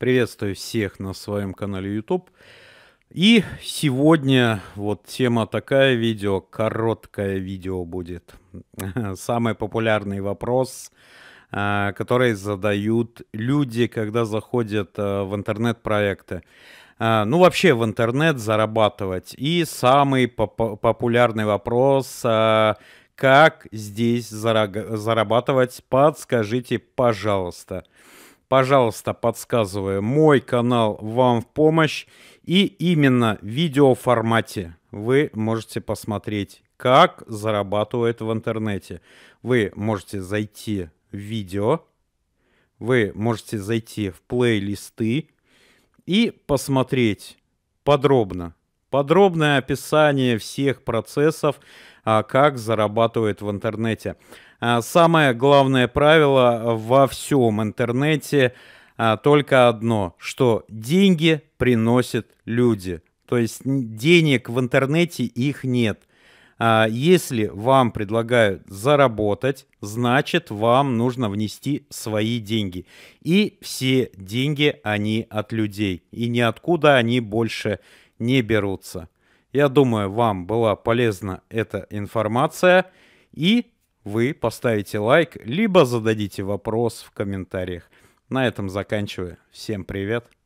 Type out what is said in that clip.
Приветствую всех на своем канале YouTube. И сегодня вот тема такая видео, короткое видео будет. Самый популярный вопрос, а, который задают люди, когда заходят а, в интернет-проекты. А, ну, вообще в интернет зарабатывать. И самый поп популярный вопрос, как здесь зарабатывать, подскажите, пожалуйста. Пожалуйста пожалуйста, подсказываю, мой канал вам в помощь. И именно в видеоформате вы можете посмотреть, как зарабатывают в интернете. Вы можете зайти в видео, вы можете зайти в плейлисты и посмотреть подробно, Подробное описание всех процессов, а, как зарабатывает в интернете. А, самое главное правило во всем интернете а, только одно, что деньги приносят люди. То есть денег в интернете их нет. Если вам предлагают заработать, значит вам нужно внести свои деньги. И все деньги, они от людей. И ниоткуда они больше не берутся. Я думаю, вам была полезна эта информация, и вы поставите лайк, либо зададите вопрос в комментариях. На этом заканчиваю. Всем привет!